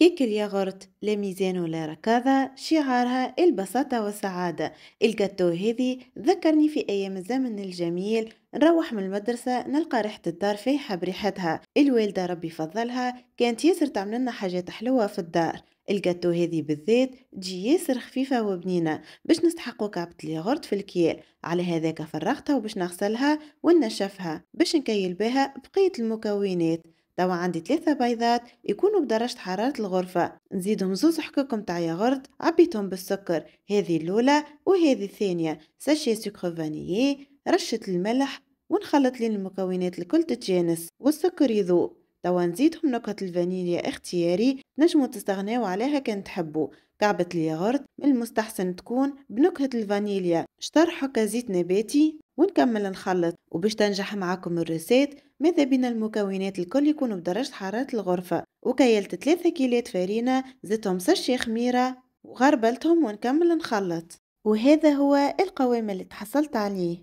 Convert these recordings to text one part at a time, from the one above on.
كيك الياغورت لا ميزان ولا ركاضة شعارها البساطة والسعادة الجاتو هذي ذكرني في أيام الزمن الجميل نروح من المدرسة نلقى ريحة الدار فايحة بريحتها الوالدة ربي فضلها كانت ياسر تعمل لنا حاجات حلوة في الدار الجاتو هذي بالذات تجي ياسر خفيفة وبنينة باش نستحقو كعبة الياغورت في الكيل على هذاك فرغتها وباش نغسلها ونشفها باش نكيل بها بقية المكونات توا عندي ثلاثة بيضات يكونوا بدرجة حرارة الغرفة نزيدهم زوز حكاك متاع ياغورت عبيتهم بالسكر هذه الأولى وهذه الثانية ساشي سكر فانيي رشة الملح ونخلط لين المكونات الكل تتجانس والسكر يذوب توا نزيدهم نكهة الفانيليا اختياري نجمو تستغناو عليها كان تحبو كعبة الياغورت من المستحسن تكون بنكهة الفانيليا شطر حكا زيت نباتي ونكمل نخلط وباش تنجح معاكم الريسيت ماذا بينا المكونات الكل يكونوا بدرجة حرارة الغرفة وكيلت 3 كيلات فارينة زيتهم سشي خميرة وغربلتهم ونكمل نخلط وهذا هو القوام اللي تحصلت عليه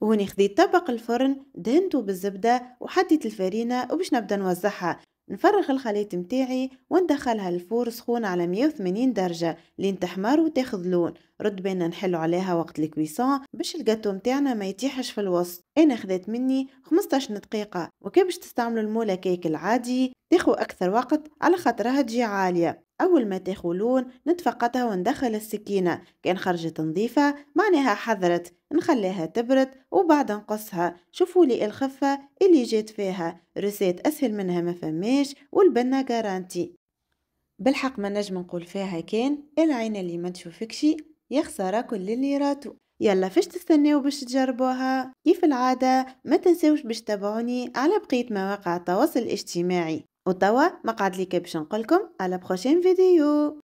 وهوني خديت طبق الفرن دهنته بالزبدة وحطيت الفارينة وباش نبدا نوزعها نفرغ الخليط متاعي وندخلها الفور سخون على 180 درجة لين تحمر وتاخذ لون رد بينا نحلو عليها وقت الكويسون باش الجاتو متاعنا ما يتيحش في الوسط انا خذت مني 15 دقيقة وكي باش تستعملوا المولا كيك العادي تاخو اكثر وقت على خاطرها تجي عالية أول ما تاخلون نتفقتها وندخل السكينة كان خرجت نظيفة معناها حذرت نخليها تبرد وبعد نقصها شوفوا لي الخفة اللي جات فيها رسيت أسهل منها ما فماش والبنة جارانتي بالحق ما نجم نقول فيها كان العين اللي ما تشوفكش يا خسارة كل اللي راتو يلا فاش تستناو باش تجربوها كيف العادة ما تنساوش باش تابعوني على بقية مواقع التواصل الاجتماعي وتوا مقعد لي باش نقولكم على بروشين فيديو